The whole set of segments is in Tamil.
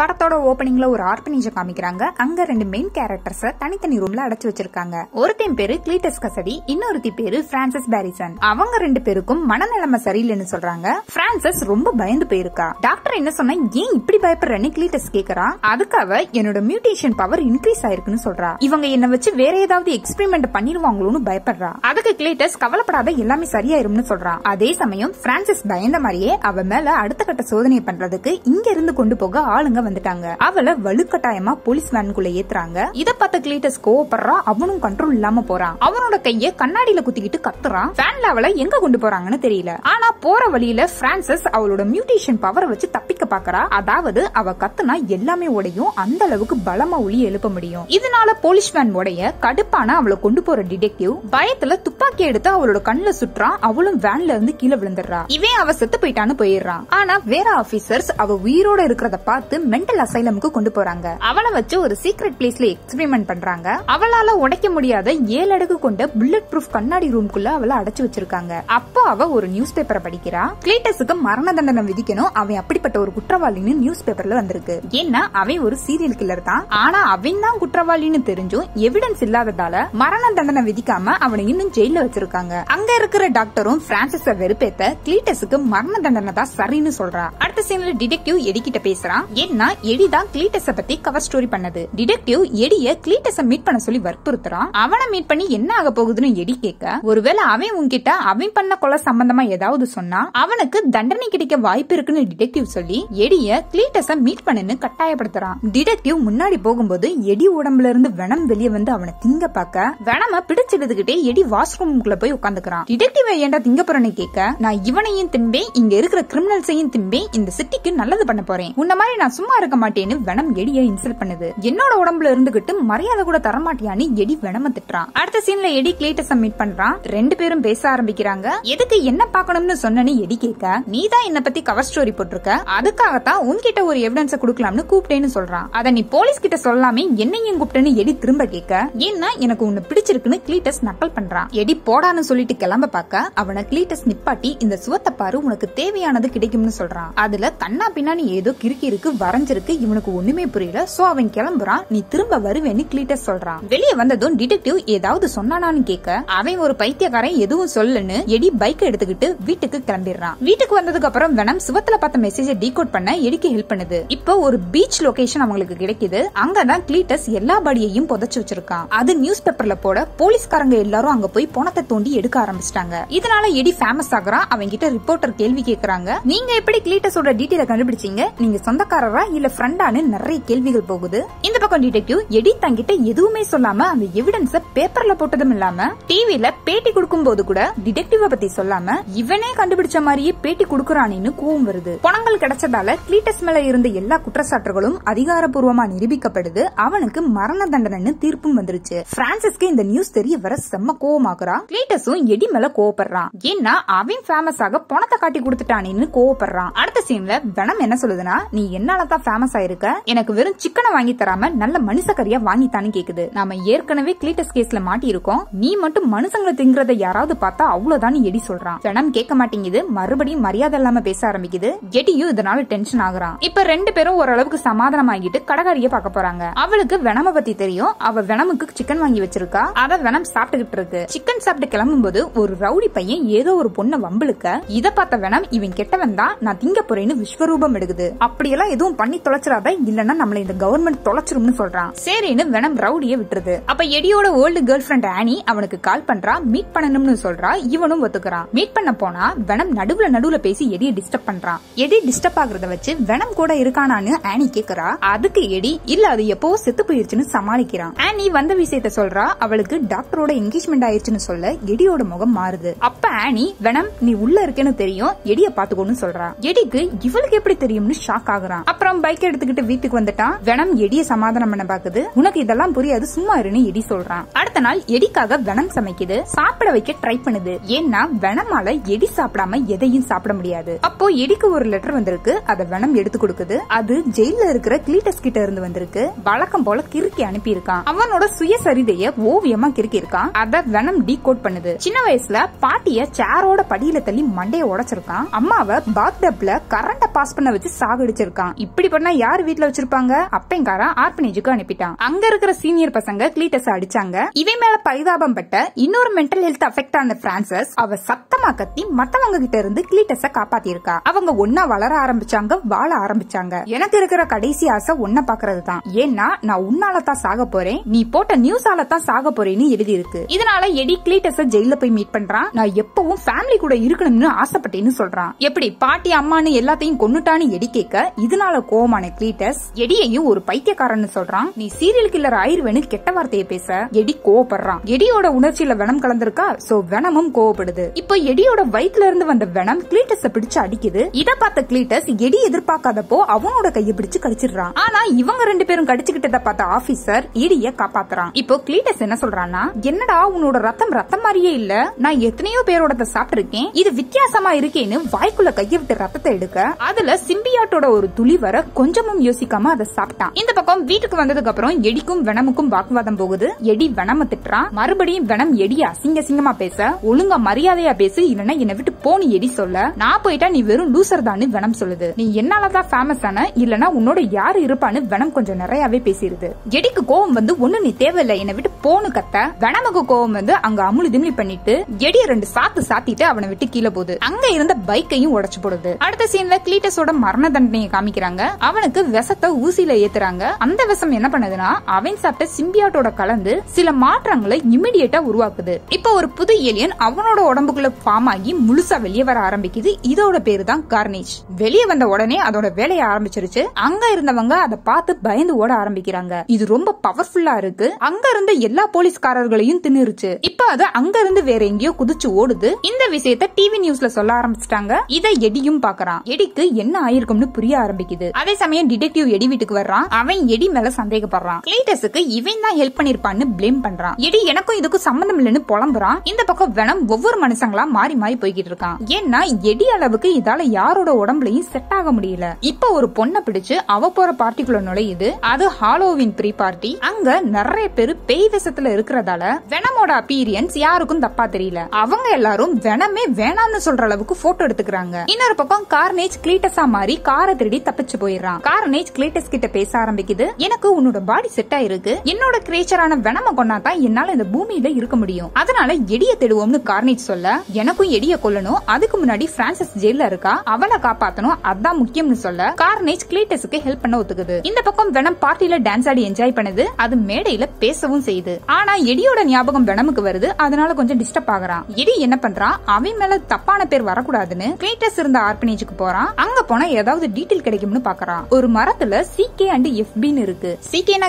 படத்தோட ஓப்பனிங்ல ஒரு ஆர்பனேஜ காமிக்கிறாங்க அங்க ரெண்டு மெயின் கேரக்டர்ஸ தனித்தனி ரூம்ல அடைச்சு வச்சிருக்காங்க ஒருத்தன் பேரு கிளீட்டஸ் கசடி இன்னொருத்தி பேரு பிரான்சஸ் பாரிசன் அவங்க ரெண்டு பேருக்கும் மனநிலைமை சரியில்லைன்னு சொல்றாங்க பிரான்சஸ் ரொம்ப பயந்து போயிருக்கா டாக்டர் என்ன சொன்னா ஏன் இப்படி பயப்படுறேன்னு கிளீட்டஸ் கேக்குறா அதுக்கு அவ என்னோட மியூட்டேஷன் பவர் இன்க்ரீஸ் ஆயிருக்குன்னு சொல்றா இவங்க என்ன வச்சு வேற ஏதாவது எக்ஸ்பெரிமெண்ட் பண்ணிருவாங்களோன்னு பயப்படுறா அதுக்கு கிளீட்டஸ் கவலைப்படாத எல்லாமே சரியாயிரும்னு சொல்றான் அதே சமயம் பிரான்சஸ் பயந்த மாதிரியே அவ மேல அடுத்த கட்ட சோதனை பண்றதுக்கு இங்க இருந்து கொண்டு போக ஆளுங்க வந்துட்டாங்க அவளை வலுக்கட்டாயமா போலீஸ் வேனுக்குள்ள ஏத்துறாங்க இத பார்த்த கிளீட்டஸ் கோவப்படுறா அவனும் கண்ட்ரோல் இல்லாம போறான் அவனோட கைய கண்ணாடியில குத்திக்கிட்டு கத்துறான் வேன்ல அவளை எங்க கொண்டு போறாங்கன்னு தெரியல ஆனா போற வழியில பிரான்சஸ் அவளோட மியூட்டேஷன் பவரை வச்சு தப்பிக்க பாக்குறா அதாவது அவ கத்துனா எல்லாமே உடையும் அந்த அளவுக்கு பலமா ஒளி எழுப்ப முடியும் இதனால போலீஸ் வேன் உடைய கடுப்பான அவளை கொண்டு போற டிடெக்டிவ் பயத்துல துப்பாக்கி எடுத்து அவளோட கண்ணுல சுற்றான் அவளும் வேன்ல இருந்து கீழே விழுந்துடுறா இவன் அவ செத்து போயிட்டான்னு போயிடுறான் ஆனா வேற ஆபீசர்ஸ் அவ உயிரோட இருக்கிறத பார்த்து மென்டல் அசைலமுக்கு கொண்டு போறாங்க அவளை வச்சு ஒரு சீக்ரெட் பிளேஸ்ல எக்ஸ்பிரிமெண்ட் பண்றாங்க அவளால உடைக்க முடியாத ஏழு அடுக்கு கொண்ட புல்லட் ப்ரூஃப் கண்ணாடி ரூம்குள்ள அவளை அடைச்சு வச்சிருக்காங்க அப்போ அவ ஒரு நியூஸ் பேப்பரை படிக்கிறா கிளீட்டஸுக்கு மரண தண்டனை விதிக்கணும் அவன் அப்படிப்பட்ட ஒரு குற்றவாளின்னு நியூஸ் பேப்பர்ல வந்திருக்கு ஏன்னா அவன் ஒரு சீரியல் கில்லர் தான் ஆனா அவன் தான் குற்றவாளின்னு தெரிஞ்சும் எவிடன்ஸ் இல்லாததால மரண தண்டனை விதிக்காம அவனை இன்னும் ஜெயில வச்சிருக்காங்க அங்க இருக்கிற டாக்டரும் பிரான்சிஸ வெறுப்பேத்த கிளீட்டஸுக்கு மரண தண்டனை தான் சரின்னு சொல்றா அடுத்த சீன்ல டிடெக்டிவ் எடிக்கிட்ட பேசுறான் ஏன்னா ஆனா எடி தான் கிளீட்டஸ பத்தி கவர் ஸ்டோரி பண்ணது டிடெக்டிவ் எடிய கிளீட்டஸ மீட் பண்ண சொல்லி வற்புறுத்துறான் அவனை மீட் பண்ணி என்ன ஆக போகுதுன்னு எடி கேட்க ஒருவேளை அவன் உன்கிட்ட அவன் பண்ண கொலை சம்பந்தமா ஏதாவது சொன்னா அவனுக்கு தண்டனை கிடைக்க வாய்ப்பு இருக்குன்னு டிடெக்டிவ் சொல்லி எடிய கிளீட்டஸ மீட் பண்ணுன்னு கட்டாயப்படுத்துறான் டிடெக்டிவ் முன்னாடி போகும்போது எடி உடம்புல இருந்து வெனம் வெளியே வந்து அவனை திங்க பார்க்க வெனம பிடிச்செடுத்துக்கிட்டே எடி வாஷ்ரூம்குள்ள போய் உட்காந்துக்கிறான் டிடெக்டிவ் ஏன்டா திங்க போறேன்னு கேட்க நான் இவனையும் திம்பேன் இங்க இருக்கிற கிரிமினல்ஸையும் திம்பேன் இந்த சிட்டிக்கு நல்லது பண்ண போறேன் உன்ன மாதிரி நான் சும்மா சும்மா இருக்க மாட்டேன்னு வெனம் எடியை இன்சல்ட் பண்ணுது என்னோட உடம்புல இருந்துகிட்டு மரியாதை கூட தரமாட்டியான்னு எடி வெனம திட்டுறான் அடுத்த சீன்ல எடி கிளேட்ட சப்மிட் பண்றான் ரெண்டு பேரும் பேச ஆரம்பிக்கிறாங்க எதுக்கு என்ன பாக்கணும்னு சொன்னனு எடி கேட்க நீ தான் என்ன பத்தி கவர் ஸ்டோரி போட்டிருக்க அதுக்காகத்தான் உன்கிட்ட ஒரு எவிடன்ஸ் குடுக்கலாம்னு கூப்பிட்டேன்னு சொல்றான் அத நீ போலீஸ் கிட்ட சொல்லாம என்னையும் கூப்பிட்டேன்னு எடி திரும்ப கேட்க ஏன்னா எனக்கு உன்னை பிடிச்சிருக்குன்னு கிளீட்டஸ் நக்கல் பண்றான் எடி போடான்னு சொல்லிட்டு கிளம்ப பாக்க அவனை கிளீட்டஸ் நிப்பாட்டி இந்த சுவத்தை பாரு உனக்கு தேவையானது கிடைக்கும்னு சொல்றான் அதுல கண்ணா பின்னாடி ஏதோ கிறுக்கி இருக்கு மறைஞ்சிருக்கு இவனுக்கு ஒண்ணுமே புரியல சோ அவன் கிளம்புறான் நீ திரும்ப வருவேன்னு கிளீட்டஸ் சொல்றான் வெளியே வந்ததும் டிடெக்டிவ் ஏதாவது சொன்னானான்னு கேட்க அவன் ஒரு பைத்தியக்காரன் எதுவும் சொல்லுன்னு எடி பைக் எடுத்துக்கிட்டு வீட்டுக்கு கிளம்பிடுறான் வீட்டுக்கு வந்ததுக்கு அப்புறம் வெனம் சிவத்துல பார்த்த மெசேஜ டீகோட் பண்ண எடிக்கு ஹெல்ப் பண்ணுது இப்போ ஒரு பீச் லொகேஷன் அவங்களுக்கு கிடைக்குது அங்கதான் கிளீட்டஸ் எல்லா படியையும் புதைச்சு வச்சிருக்கான் அது நியூஸ் பேப்பர்ல போட போலீஸ்காரங்க எல்லாரும் அங்க போய் பணத்தை தோண்டி எடுக்க ஆரம்பிச்சிட்டாங்க இதனால எடி ஃபேமஸ் ஆகுறான் அவங்க கிட்ட ரிப்போர்ட்டர் கேள்வி கேக்குறாங்க நீங்க எப்படி கிளீட்டஸோட டீட்டெயில கண்டுபிடிச்சீங்க நீங்க சொந்தக்காரரா இல்ல ஃப்ரெண்டான்னு நிறைய கேள்விகள் போகுது இந்த பக்கம் டிடெக்டிவ் எடி தங்கிட்ட எதுவுமே சொல்லாம அந்த எவிடன்ஸ பேப்பர்ல போட்டதும் இல்லாம டிவில பேட்டி கொடுக்கும் போது கூட டிடெக்டிவ பத்தி சொல்லாம இவனே கண்டுபிடிச்ச மாதிரியே பேட்டி கொடுக்கறானேன்னு கூவம் வருது பணங்கள் கிடைச்சதால கிளீட்டஸ் மேல இருந்த எல்லா குற்றச்சாட்டுகளும் அதிகாரப்பூர்வமா நிரூபிக்கப்படுது அவனுக்கு மரண தண்டனைன்னு தீர்ப்பும் வந்துருச்சு பிரான்சிஸ்க்கு இந்த நியூஸ் தெரிய வர செம்ம கோவமாக்குறா கிளீட்டஸும் எடி மேல கோவப்படுறான் ஏன்னா அவன் ஃபேமஸ் ஆக பணத்தை காட்டி கொடுத்துட்டானேன்னு கோவப்படுறான் அடுத்த சீன்ல வெனம் என்ன சொல்லுதுன்னா நீ என்னாலதான் ஃபேமஸ் ஆயிருக்க எனக்கு வெறும் சிக்கனை வாங்கி தராம நல்ல மனுஷக்கறியா வாங்கி தானே கேக்குது நாம ஏற்கனவே கிளீட்டஸ் கேஸ்ல மாட்டி இருக்கோம் நீ மட்டும் மனுஷங்களை திங்கறத யாராவது பார்த்தா அவ்வளவுதான் எடி சொல்றான் ஜனம் கேட்க மாட்டேங்குது மறுபடியும் மரியாதை இல்லாம பேச ஆரம்பிக்குது எடியும் இதனால டென்ஷன் ஆகுறான் இப்ப ரெண்டு பேரும் ஓரளவுக்கு சமாதானம் ஆகிட்டு கடகாரிய பார்க்க போறாங்க அவளுக்கு வெனம பத்தி தெரியும் அவ வெனமுக்கு சிக்கன் வாங்கி வச்சிருக்கா அத வெனம் சாப்பிட்டுக்கிட்டு இருக்கு சிக்கன் சாப்பிட்டு கிளம்பும் போது ஒரு ரவுடி பையன் ஏதோ ஒரு பொண்ணை வம்பிழுக்க இத பார்த்த வெனம் இவன் கெட்டவன் தான் நான் திங்க போறேன்னு விஸ்வரூபம் எடுக்குது அப்படியெல்லாம் எதுவும் பண்ணி தொலைச்சிடாத இல்லன்னா நம்மள இந்த கவர்மெண்ட் தொலைச்சிரும்னு சொல்றான் சரின்னு வெனம் ரவுடிய விட்டுருது அப்ப எடியோட ஓல்டு கேர்ள் ஃபிரெண்ட் ஆனி அவனுக்கு கால் பண்றா மீட் பண்ணணும்னு சொல்றா இவனும் ஒத்துக்கிறான் மீட் பண்ண போனா வெனம் நடுவுல நடுவுல பேசி எடிய டிஸ்டர்ப் பண்றான் எடி டிஸ்டர்ப் ஆகுறத வச்சு வெனம் கூட இருக்கானான்னு ஆனி கேக்குறா அதுக்கு எடி இல்ல அது எப்பவோ செத்து போயிருச்சுன்னு சமாளிக்கிறான் ஆனி வந்த விஷயத்த சொல்றா அவளுக்கு டாக்டரோட என்கேஜ்மெண்ட் ஆயிருச்சுன்னு சொல்ல எடியோட முகம் மாறுது அப்ப ஆனி வெனம் நீ உள்ள இருக்கேன்னு தெரியும் எடிய பாத்துக்கோன்னு சொல்றா எடிக்கு இவளுக்கு எப்படி தெரியும்னு ஷாக் ஆகுறான் அப்புறம் அவன் பைக் எடுத்துக்கிட்டு வீட்டுக்கு வந்துட்டான் வெனம் எடிய சமாதானம் பண்ண பாக்குது உனக்கு இதெல்லாம் புரியாது சும்மா இருன்னு எடி சொல்றான் அடுத்த நாள் எடிக்காக வெனம் சமைக்குது சாப்பிட வைக்க ட்ரை பண்ணுது ஏன்னா வெனமால எடி சாப்பிடாம எதையும் சாப்பிட முடியாது அப்போ எடிக்கு ஒரு லெட்டர் வந்திருக்கு அதை வெனம் எடுத்து கொடுக்குது அது ஜெயில இருக்கிற கிளீட்டஸ் கிட்ட இருந்து வந்திருக்கு வழக்கம் போல கிறுக்கி அனுப்பி இருக்கான் அவனோட சுயசரிதைய ஓவியமா கிறுக்கி இருக்கான் அத வெனம் டீ கோட் பண்ணுது சின்ன வயசுல பாட்டிய சேரோட படியில தள்ளி மண்டைய உடைச்சிருக்கான் அம்மாவை பாக்டப்ல டப்ல கரண்ட பாஸ் பண்ண வச்சு சாகடிச்சிருக்கான் இப்படி இப்படி பண்ணா யார் வீட்டுல வச்சிருப்பாங்க அப்பெங்காரன் ஆர்பனேஜுக்கு அனுப்பிட்டான் அங்க இருக்கிற சீனியர் பசங்க கிளீட்டஸ் அடிச்சாங்க இவன் மேல பரிதாபம் பட்ட இன்னொரு மென்டல் ஹெல்த் அஃபெக்ட் ஆன பிரான்சஸ் அவ சத்தமா கத்தி மத்தவங்க கிட்ட இருந்து கிளீட்டஸ காப்பாத்தி இருக்கா அவங்க ஒன்னா வளர ஆரம்பிச்சாங்க வாழ ஆரம்பிச்சாங்க எனக்கு இருக்கிற கடைசி ஆசை ஒன்ன பாக்குறது தான் ஏன்னா நான் உன்னால தான் சாக போறேன் நீ போட்ட நியூஸால தான் சாக போறேன்னு எழுதி இருக்கு இதனால எடி கிளீட்டஸ ஜெயில போய் மீட் பண்றான் நான் எப்பவும் ஃபேமிலி கூட இருக்கணும்னு ஆசைப்பட்டேன்னு சொல்றான் எப்படி பாட்டி அம்மானு எல்லாத்தையும் கொன்னுட்டான்னு எடி கேட்க இதனால கோமான கிளீட்டஸ் எடியையும் ஒரு பைத்தியக்காரன்னு சொல்றான் நீ சீரியல் கில்லர் ஆயிருவேன்னு கெட்ட வார்த்தையை பேச எடி கோபப்படுறான் எடியோட உணர்ச்சியில வெனம் கலந்திருக்கா சோ வெனமும் கோவப்படுது இப்ப எடியோட வயிற்றுல இருந்து வந்த வெனம் கிளீட்டஸ பிடிச்சு அடிக்குது இத பார்த்த கிளீட்டஸ் எடி எதிர்பார்க்காதப்போ அவனோட கையை பிடிச்சு கடிச்சிடுறான் ஆனா இவங்க ரெண்டு பேரும் கடிச்சுக்கிட்டத பார்த்த ஆபீசர் இடிய காப்பாத்துறான் இப்போ கிளீட்டஸ் என்ன சொல்றான்னா என்னடா உன்னோட ரத்தம் ரத்தம் மாதிரியே இல்ல நான் எத்தனையோ பேரோட சாப்பிட்டிருக்கேன் இது வித்தியாசமா இருக்கேன்னு வாய்க்குள்ள கையை விட்டு ரத்தத்தை எடுக்க அதுல சிம்பியாட்டோட ஒரு துளி வர கொஞ்சமும் யோசிக்காம அத சாப்பிட்டான் இந்த பக்கம் வீட்டுக்கு வந்ததுக்கு அப்புறம் எடிக்கும் வெனமுக்கும் வாக்குவாதம் போகுது எடி வெனம திட்டுறான் மறுபடியும் வெனம் எடி அசிங்க அசிங்கமா பேச ஒழுங்கா மரியாதையா பேசு இல்லைன்னா என்ன விட்டு போனி எடி சொல்ல நான் போயிட்டா நீ வெறும் லூசர் தான் வெனம் சொல்லுது நீ என்னாலதான் ஃபேமஸ் ஆன இல்லனா உன்னோட யாரு இருப்பான்னு வெனம் கொஞ்சம் நிறையவே பேசிடுது எடிக்கு கோவம் வந்து ஒண்ணு நீ தேவையில்லை என்ன விட்டு போனு கத்த வெனமுக்கு கோவம் வந்து அங்க அமுழு திமிழி பண்ணிட்டு எடிய ரெண்டு சாத்து சாத்திட்டு அவனை விட்டு கீழே போகுது அங்க இருந்த பைக்கையும் உடச்சு போடுது அடுத்த சீன்ல கிளீட்டஸோட மரண தண்டனையை காமிக்கிறாங்க அவனுக்கு விஷத்தை ஊசியில ஏத்துறாங்க அந்த விஷம் என்ன பண்ணுதுன்னா அவன் சாப்பிட்ட சிம்பியாட்டோட கலந்து சில மாற்றங்களை இமிடியேட்டா உருவாக்குது இப்ப ஒரு புது ஏலியன் அவனோட உடம்புக்குள்ள ஃபார்ம் ஆகி முழுசா வெளியே வர ஆரம்பிக்குது இதோட பேரு தான் கார்னேஜ் வெளியே வந்த உடனே அதோட வேலையை ஆரம்பிச்சிருச்சு அங்க இருந்தவங்க அதை பார்த்து பயந்து ஓட ஆரம்பிக்கிறாங்க இது ரொம்ப பவர்ஃபுல்லா இருக்கு அங்க இருந்த எல்லா போலீஸ்காரர்களையும் தின்னுருச்சு இப்ப அது அங்க இருந்து வேற எங்கேயோ குதிச்சு ஓடுது இந்த விஷயத்த டிவி நியூஸ்ல சொல்ல ஆரம்பிச்சிட்டாங்க இதை எடியும் பாக்குறான் எடிக்கு என்ன ஆயிருக்கும்னு புரிய ஆரம்பிக்குது அதே சமயம் டிடெக்டிவ் எடி வீட்டுக்கு வர்றான் அவன் எடி மேல சந்தேகப்படுறான் கிளைட்டஸுக்கு இவன் தான் ஹெல்ப் பண்ணிருப்பான்னு பிளேம் பண்றான் எடி எனக்கும் இதுக்கும் சம்பந்தம் இல்லைன்னு புலம்புறான் இந்த பக்கம் வெனம் ஒவ்வொரு மனுஷங்களா மாறி மாறி போய்கிட்டு இருக்கான் ஏன்னா எடி அளவுக்கு இதால யாரோட உடம்புலயும் செட் ஆக முடியல இப்ப ஒரு பொண்ணை பிடிச்சு அவ போற பார்ட்டிக்குள்ள நுழையுது அது ஹாலோவின் ப்ரீ பார்ட்டி அங்க நிறைய பேர் பேய் விஷத்துல இருக்கிறதால வெனமோட அப்பீரியன்ஸ் யாருக்கும் தப்பா தெரியல அவங்க எல்லாரும் வெனமே வேணாம்னு சொல்ற அளவுக்கு போட்டோ எடுத்துக்கிறாங்க இன்னொரு பக்கம் கார்னேஜ் கிளீட்டஸா மாறி காரை திருடி தப்பிச்சு போய் போயிடுறான் கார்னேஜ் கிளேட்டஸ் கிட்ட பேச ஆரம்பிக்குது எனக்கு உன்னோட பாடி செட் ஆயிருக்கு என்னோட கிரேச்சரான வெனம கொண்டாதான் என்னால இந்த பூமியில இருக்க முடியும் அதனால எடிய தேடுவோம்னு கார்னேஜ் சொல்ல எனக்கும் எடிய கொல்லணும் அதுக்கு முன்னாடி பிரான்சிஸ் ஜெயில இருக்கா அவளை காப்பாத்தணும் அதான் முக்கியம்னு சொல்ல கார்னேஜ் கிளேட்டஸுக்கு ஹெல்ப் பண்ண ஒத்துக்குது இந்த பக்கம் வெனம் பார்ட்டில டான்ஸ் ஆடி என்ஜாய் பண்ணுது அது மேடையில பேசவும் செய்யுது ஆனா எடியோட ஞாபகம் வெனமுக்கு வருது அதனால கொஞ்சம் டிஸ்டர்ப் ஆகுறான் எடி என்ன பண்றான் அவன் மேல தப்பான பேர் வரக்கூடாதுன்னு கிளேட்டஸ் இருந்த ஆர்பனேஜுக்கு போறான் அங்க போனா ஏதாவது டீட்டெயில் கிடைக்கும்னு பாக்க பாக்குறான் ஒரு மரத்துல சி கே அண்ட் எஃபின்னு இருக்கு சி கேனா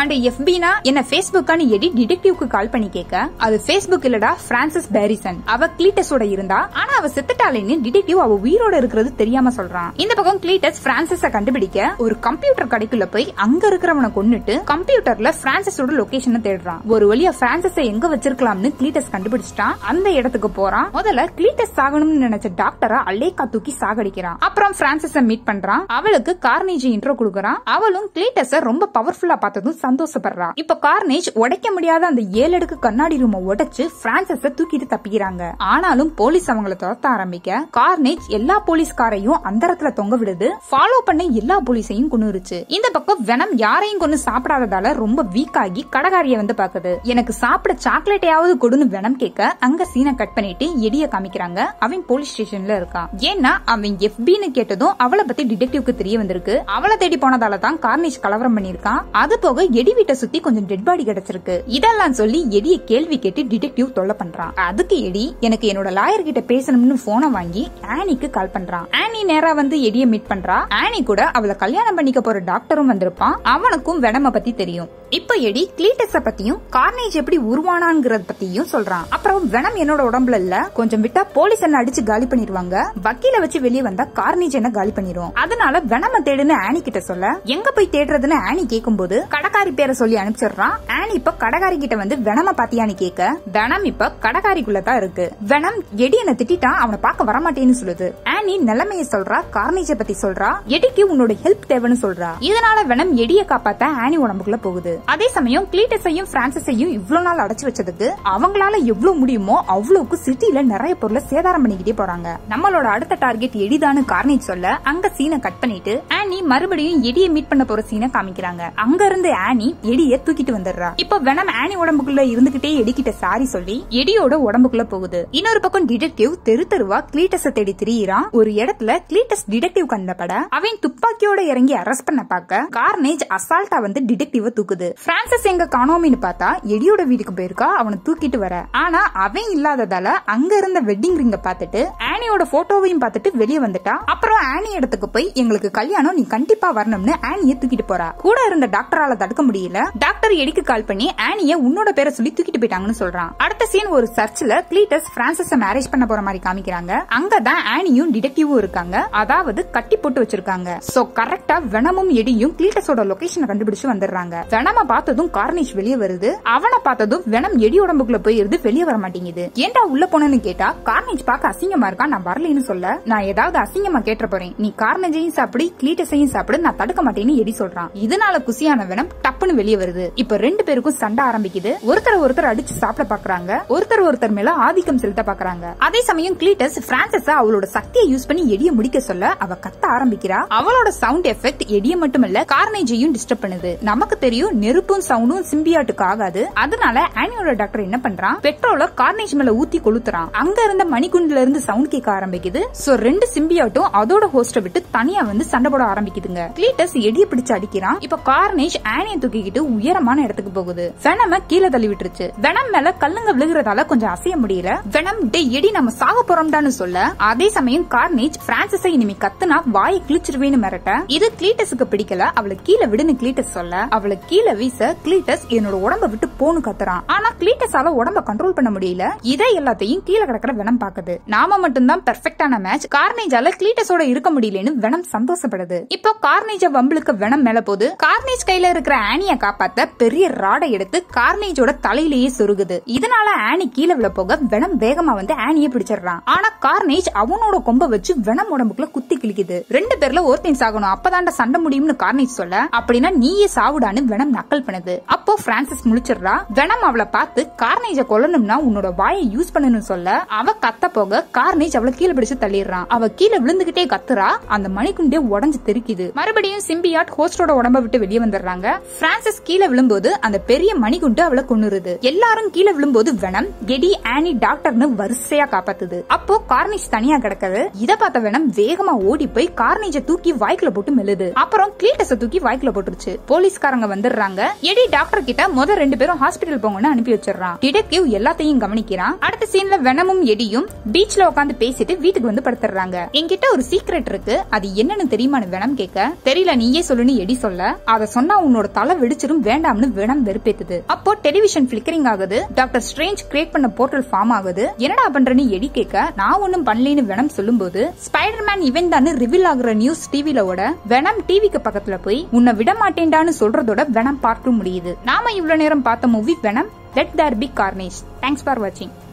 அண்ட் எஃபினா என்ன பேஸ்புக்கான எடி டிடெக்டிவ்க்கு கால் பண்ணி கேக்க அது பேஸ்புக் இல்லடா பிரான்சிஸ் பேரிசன் அவ கிளீட்டஸோட இருந்தா ஆனா அவ செத்துட்டாலேன்னு டிடெக்டிவ் அவ உயிரோட இருக்கிறது தெரியாம சொல்றான் இந்த பக்கம் கிளீட்டஸ் பிரான்சிஸ கண்டுபிடிக்க ஒரு கம்ப்யூட்டர் கடைக்குள்ள போய் அங்க இருக்கிறவனை கொன்னுட்டு கம்ப்யூட்டர்ல பிரான்சிஸோட லொகேஷனை தேடுறான் ஒரு வழியா பிரான்சிஸ எங்க வச்சிருக்கலாம்னு கிளீட்டஸ் கண்டுபிடிச்சிட்டான் அந்த இடத்துக்கு போறான் முதல்ல கிளீட்டஸ் சாகணும்னு நினைச்ச டாக்டரா அல்லேக்கா தூக்கி சாகடிக்கிறான் அப்புறம் பிரான்சிஸ மீட் பண்றான் அவள அவளுக்கு கார்னேஜ் இன்ட்ரோ கொடுக்குறான் அவளும் கிளீட்டஸ ரொம்ப பவர்ஃபுல்லா பார்த்ததும் சந்தோஷப்படுறா இப்ப கார்னேஜ் உடைக்க முடியாத அந்த ஏழு அடுக்கு கண்ணாடி ரூமை உடைச்சு பிரான்சஸ தூக்கிட்டு தப்பிக்கிறாங்க ஆனாலும் போலீஸ் அவங்களை துரத்த ஆரம்பிக்க கார்னேஜ் எல்லா போலீஸ்காரையும் அந்தரத்துல தொங்க விடுது ஃபாலோ பண்ண எல்லா போலீஸையும் கொண்டுருச்சு இந்த பக்கம் வெனம் யாரையும் கொண்டு சாப்பிடாததால ரொம்ப வீக் ஆகி கடகாரிய வந்து பாக்குது எனக்கு சாப்பிட சாக்லேட்டையாவது கொடுன்னு வெனம் கேட்க அங்க சீனை கட் பண்ணிட்டு எடிய காமிக்கிறாங்க அவன் போலீஸ் ஸ்டேஷன்ல இருக்கான் ஏன்னா அவன் எஃபின்னு கேட்டதும் அவளை பத்தி டிடெக்டிவ்க்கு தெரிய வந்திருக்கு அவளை தேடி போனதால தான் கார்னிஷ் கலவரம் பண்ணிருக்கான் அது போக எடி வீட்டை சுத்தி கொஞ்சம் டெட் பாடி கிடைச்சிருக்கு இதெல்லாம் சொல்லி எடிய கேள்வி கேட்டு டிடெக்டிவ் தொல்லை பண்றான் அதுக்கு எடி எனக்கு என்னோட லாயர் கிட்ட பேசணும்னு போன வாங்கி ஆனிக்கு கால் பண்றான் ஆனி நேரா வந்து எடிய மீட் பண்றா ஆனி கூட அவளை கல்யாணம் பண்ணிக்க போற டாக்டரும் வந்திருப்பான் அவனுக்கும் வெடம பத்தி தெரியும் இப்ப எடி கிளீட்டஸ பத்தியும் கார்னேஜ் எப்படி உருவானாங்கிறத பத்தியும் சொல்றான் அப்புறம் வெனம் என்னோட உடம்புல இல்ல கொஞ்சம் விட்டா போலீஸ் என்ன அடிச்சு காலி பண்ணிடுவாங்க வக்கீல வச்சு வெளியே வந்தா கார்னேஜ் என்ன காலி பண்ணிடும் அதனால நம்ம தேடுன்னு ஆனி கிட்ட சொல்ல எங்க போய் தேடுறதுன்னு ஆனி போது கடக்காரி பேரை சொல்லி அனுப்பிச்சிடுறான் ஆனி இப்ப கடகாரி கிட்ட வந்து வெனம பாத்தியான்னு கேட்க வெனம் இப்ப கடகாரிக்குள்ள தான் இருக்கு வெனம் எடியனை திட்டான் அவனை பார்க்க வரமாட்டேன்னு சொல்லுது ஆனி நிலைமைய சொல்றா கார்னேஜ பத்தி சொல்றா எடிக்கு உன்னோட ஹெல்ப் தேவைன்னு சொல்றா இதனால வெனம் எடிய காப்பாத்த ஆனி உடம்புக்குள்ள போகுது அதே சமயம் கிளீட்டஸையும் பிரான்சஸையும் இவ்வளவு நாள் அடைச்சு வச்சதுக்கு அவங்களால எவ்வளவு முடியுமோ அவ்வளவுக்கு சிட்டில நிறைய பொருளை சேதாரம் பண்ணிக்கிட்டே போறாங்க நம்மளோட அடுத்த டார்கெட் எடிதான்னு கார்னேஜ் சொல்ல அங்க சீனை கட் பண்ணிட்டு பண்ணிட்டு ஆனி மறுபடியும் எடியை மீட் பண்ண போற சீனை காமிக்கிறாங்க அங்க இருந்து ஆனி எடிய தூக்கிட்டு வந்துடுறா இப்போ வேணாம் ஆனி உடம்புக்குள்ள இருந்துகிட்டே எடிக்கிட்ட சாரி சொல்லி எடியோட உடம்புக்குள்ள போகுது இன்னொரு பக்கம் டிடெக்டிவ் தெரு தெருவா கிளீட்டஸ தேடி திரியிறான் ஒரு இடத்துல கிளீட்டஸ் டிடெக்டிவ் கண்டபட அவன் துப்பாக்கியோட இறங்கி அரெஸ்ட் பண்ண பார்க்க கார்னேஜ் அசால்ட்டா வந்து டிடெக்டிவ தூக்குது பிரான்சஸ் எங்க காணோமின்னு பார்த்தா எடியோட வீட்டுக்கு போயிருக்கா அவனை தூக்கிட்டு வர ஆனா அவன் இல்லாததால அங்க இருந்த வெட்டிங் ரிங்க பார்த்துட்டு ஆனியோட போட்டோவையும் பார்த்துட்டு வெளியே வந்துட்டா அப்புறம் ஆனி இடத்துக்கு போய் எங்களுக்கு கல்யாணம் நீ கண்டிப்பா வரணும்னு ஆனிய தூக்கிட்டு போறா கூட இருந்த டாக்டரால தடுக்க முடியல டாக்டர் எடிக்கு கால் பண்ணி ஆனிய உன்னோட பேரை சொல்லி தூக்கிட்டு போயிட்டாங்கன்னு சொல்றான் அடுத்த சீன் ஒரு சர்ச்ல கிளீட்டஸ் பிரான்சிஸ் மேரேஜ் பண்ண போற மாதிரி காமிக்கிறாங்க அங்கதான் ஆனியும் டிடெக்டிவும் இருக்காங்க அதாவது கட்டி போட்டு வச்சிருக்காங்க சோ கரெக்டா வெனமும் எடியும் கிளீட்டஸோட லொகேஷனை கண்டுபிடிச்சு வந்துடுறாங்க வெனம பார்த்ததும் கார்னிஷ் வெளியே வருது அவனை பார்த்ததும் வெனம் எடி உடம்புக்குள்ள போயிருது வெளியே வர மாட்டேங்குது ஏன்டா உள்ள போனேன்னு கேட்டா கார்னிஷ் பார்க்க அசிங்கமா இருக்கா நான் வரலன்னு சொல்ல நான் ஏதாவது அசிங்கமா கேட்ட போறேன் நீ கார்னஜையும் சாப்பிடு போய் கிளீட்டஸையும் சாப்பிட நான் தடுக்க மாட்டேன்னு எடி சொல்றான் இதனால குசியான வினம் டப்புன்னு வெளியே வருது இப்ப ரெண்டு பேருக்கும் சண்டை ஆரம்பிக்குது ஒருத்தர் ஒருத்தர் அடிச்சு சாப்பிட பாக்குறாங்க ஒருத்தர் ஒருத்தர் மேல ஆதிக்கம் செலுத்த பாக்குறாங்க அதே சமயம் கிளீட்டஸ் பிரான்சஸ் அவளோட சக்தியை யூஸ் பண்ணி எடிய முடிக்க சொல்ல அவ கத்த ஆரம்பிக்கிறா அவளோட சவுண்ட் எஃபெக்ட் எடிய மட்டுமல்ல கார்னேஜையும் டிஸ்டர்ப் பண்ணுது நமக்கு தெரியும் நெருப்பும் சவுண்டும் சிம்பியாட்டுக்கு ஆகாது அதனால ஆனியோட டாக்டர் என்ன பண்றான் பெட்ரோல கார்னேஜ் மேல ஊத்தி கொளுத்துறான் அங்க இருந்த மணிக்குண்டுல இருந்து சவுண்ட் கேட்க ஆரம்பிக்குது சோ ரெண்டு சிம்பியாட்டும் அதோட ஹோஸ்ட விட்டு தனியா வந்து சண்டை போட ஆரம்பிக்குதுங்க கிளீட்டஸ் எடிய பிடிச்சு அடிக்கிறான் இப்ப கார்னேஜ் ஆனியை தூக்கிக்கிட்டு உயரமான இடத்துக்கு போகுது வெனம கீழே தள்ளி விட்டுருச்சு வெனம் மேல கல்லுங்க விழுகிறதால கொஞ்சம் அசைய முடியல வெனம் டே எடி நம்ம சாக போறோம்டான்னு சொல்ல அதே சமயம் கார்னேஜ் பிரான்சிஸை இனிமே கத்துனா வாயை கிழிச்சிருவேன்னு மிரட்ட இது கிளீட்டஸுக்கு பிடிக்கல அவளை கீழே விடுன்னு கிளீட்டஸ் சொல்ல அவளை கீழே வீச கிளீட்டஸ் என்னோட உடம்ப விட்டு போன்னு கத்துறான் ஆனா கிளீட்டஸால உடம்ப கண்ட்ரோல் பண்ண முடியல இதை எல்லாத்தையும் கீழே கிடக்கிற வெனம் பாக்குது நாம மட்டும்தான் பெர்ஃபெக்டான மேட்ச் கார்னேஜால கிளீட்டஸோட இருக்க முடியலன்னு வெனம் சந்தோஷம் ஆசைப்படுது இப்போ கார்னேஜ வம்பளுக்கு வெனம் மேல போது கார்னேஜ் கையில இருக்கிற ஆனிய காப்பாத்த பெரிய ராடை எடுத்து கார்னேஜோட தலையிலேயே சொருகுது இதனால ஆனி கீழே விழ போக வெனம் வேகமா வந்து ஆனிய பிடிச்சிடுறான் ஆனா கார்னேஜ் அவனோட கொம்ப வச்சு வெனம் உடம்புக்குள்ள குத்தி கிழிக்குது ரெண்டு பேர்ல ஒருத்தன் சாகணும் அப்பதான்டா சண்டை முடியும்னு கார்னேஜ் சொல்ல அப்படின்னா நீயே சாவுடான்னு வெனம் நக்கல் பண்ணுது அப்போ பிரான்சிஸ் முழிச்சிடுறா வெனம் அவளை பார்த்து கார்னேஜ கொல்லணும்னா உன்னோட வாயை யூஸ் பண்ணணும்னு சொல்ல அவ கத்த போக கார்னேஜ் அவளை கீழே பிடிச்சு தள்ளிடுறான் அவ கீழே விழுந்துகிட்டே கத்துறா அந்த மணிக்குண்டே உடஞ்சு தெரிக்குது மறுபடியும் சிம்பியாட் ஹோஸ்டோட உடம்ப விட்டு வெளியே வந்துடுறாங்க பிரான்சிஸ் கீழே விழும்போது அந்த பெரிய மணிகுண்டு அவளை கொண்டுருது எல்லாரும் கீழே விழும்போது வெனம் எடி ஆனி டாக்டர்னு வரிசையா காப்பாத்துது அப்போ கார்னிஜ் தனியா கிடக்குது இத பார்த்த வெனம் வேகமா ஓடி போய் கார்னிஜ தூக்கி வாய்க்குல போட்டு மெழுது அப்புறம் கிளீட்டஸ தூக்கி வாய்க்குல போட்டுருச்சு போலீஸ்காரங்க வந்துடுறாங்க எடி டாக்டர் கிட்ட முத ரெண்டு பேரும் ஹாஸ்பிட்டல் போங்கன்னு அனுப்பி வச்சிடறான் டிடெக்டிவ் எல்லாத்தையும் கவனிக்கிறான் அடுத்த சீன்ல வெனமும் எடியும் பீச்ல உட்காந்து பேசிட்டு வீட்டுக்கு வந்து படுத்துறாங்க என்கிட்ட ஒரு சீக்ரெட் இருக்கு அது என்னன்னு தெரியுமான்னு வேணாம் கேட்க தெரியல நீயே சொல்லுன்னு எடி சொல்ல அத சொன்னா உன்னோட தலை வெடிச்சிடும் வேண்டாம்னு வேணாம் வெறுப்பேத்துது அப்போ டெலிவிஷன் பிளிக்கரிங் ஆகுது டாக்டர் ஸ்ட்ரேஞ்ச் கிரியேட் பண்ண போர்ட்டல் ஃபார்ம் ஆகுது என்னடா பண்றேன்னு எடி கேட்க நான் ஒன்னும் பண்ணலன்னு வேணாம் சொல்லும்போது ஸ்பைடர்மேன் இவன் தான் ரிவீல் ஆகுற நியூஸ் டிவில ஓட வெனம் டிவிக்கு பக்கத்துல போய் உன்னை விட மாட்டேன்டான்னு சொல்றதோட வெனம் பார்க்க முடியுது நாம இவ்வளவு நேரம் பார்த்த movie Venom let there be carnage thanks for வாட்சிங்